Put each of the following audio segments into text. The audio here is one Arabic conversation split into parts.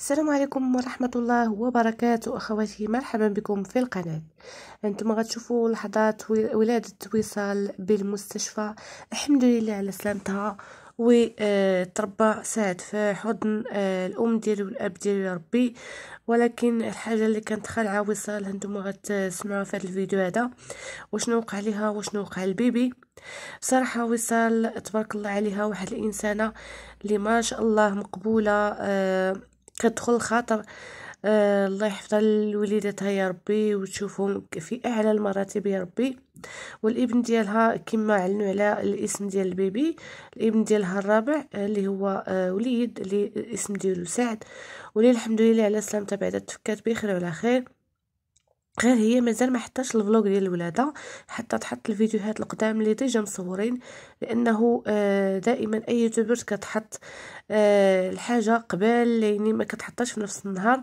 السلام عليكم ورحمة الله وبركاته أخواتي مرحبا بكم في القناة أنتم غتشوفوا لحظات ولادة وصال بالمستشفى الحمد لله على سلامتها وتربى آه، سعد في حضن آه، الأم ديالي والأب ديالي ربي ولكن الحاجة اللي كانت خالعة وصال هانتوما غتسمعوها في هذا الفيديو هذا وشنو وقع ليها وشنو وقع البيبي بصراحة وصال تبارك الله عليها واحد الإنسانة اللي ما شاء الله مقبولة آه، كتدخل خاطر آه، الله يحفظها لوليداتها يا ربي وتشوفهم في اعلى المراتب يا ربي والابن ديالها كما علنوا على الاسم ديال البيبي الابن ديالها الرابع آه، اللي هو آه، وليد اللي الاسم ديالو سعد ولي الحمد لله على سلامته بعدا تفكات بخير وعلى خير غير هي مازال ما حطاش الفلوغ ديال الولاده حتى تحط الفيديوهات القدام اللي ديجا مصورين لانه آه، دائما اي يوتيوبر كتحط آه، الحاجه قبل يعني ما كتحطهاش في نفس النهار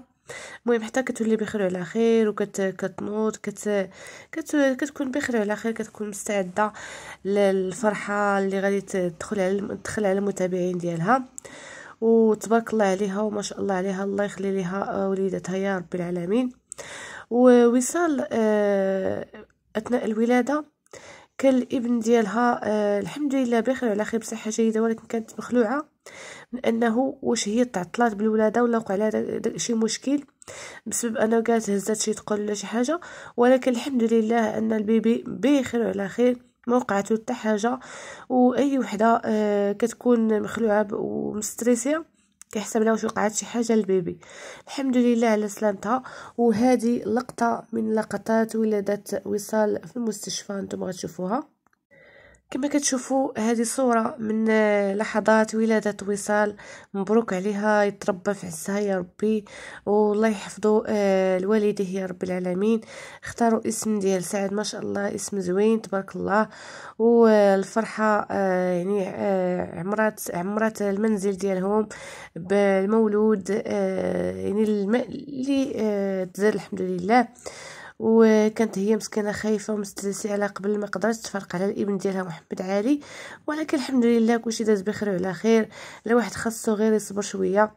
المهم حتى كتولي بخير وعلى خير وكتنوض كت كت كتكون بخير وعلى خير كتكون مستعده للفرحه اللي غادي تدخل على تدخل على المتابعين ديالها وتبارك الله عليها وما شاء الله عليها الله يخلي لها آه، وليداتها يا رب العالمين ووصال آه، اثناء الولاده كان الابن ديالها آه، الحمد لله بخير وعلى خير بصحه جيده ولكن كانت مخلوعه من انه واش هي تعطلات بالولاده ولا وقع لها شي مشكل بسبب انه قالت هزات شي تقول ولا شي حاجه ولكن الحمد لله ان البيبي بخير وعلى خير ما وقعت حتى حاجه واي وحده آه، كتكون مخلوعه ومستريسيه كيحسب لها واش وقعت شي حاجه للبيبي الحمد لله على سلامتها وهذه لقطه من لقطات ولادات وصال في المستشفى انتم غتشوفوها كما كتشوفوا هذه صوره من آه، لحظات ولاده وصال مبروك عليها يتربى في عزها يا ربي والله يحفظوا الوالده آه، يا رب العالمين اختاروا اسم ديال سعد ما شاء الله اسم زوين تبارك الله والفرحه آه، يعني عمرات عمرات المنزل ديالهم بالمولود يعني اللي تزاد الحمد لله وكانت هي مسكينه خايفه ومستلسي على قبل ما قدرت تفرق على الابن ديالها محمد علي ولكن الحمد لله كلشي داز بخير وعلى خير الواحد خاصو غير يصبر شويه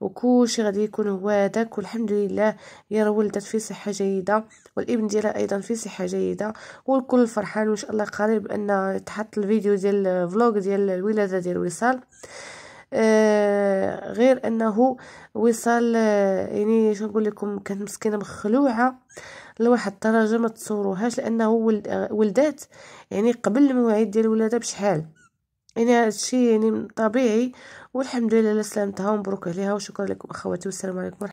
وكلشي غادي يكون هو هذاك والحمد لله هي ولدت في صحه جيده والابن ديالها ايضا في صحه جيده والكل فرحان وان شاء الله قريب ان تحط الفيديو ديال الفلوغ ديال الولاده ديال وصال آه غير انه وصال آه يعني شنو نقول لكم كانت مسكينه مخلوعه لواحد الدرجه ما تصوروهاش لانه ولد آه، ولدات يعني قبل المواعيد ديال الولاده بشحال يعني هادشي يعني طبيعي والحمد لله على سلامتها ومبروك عليها وشكرا لكم اخواتي والسلام عليكم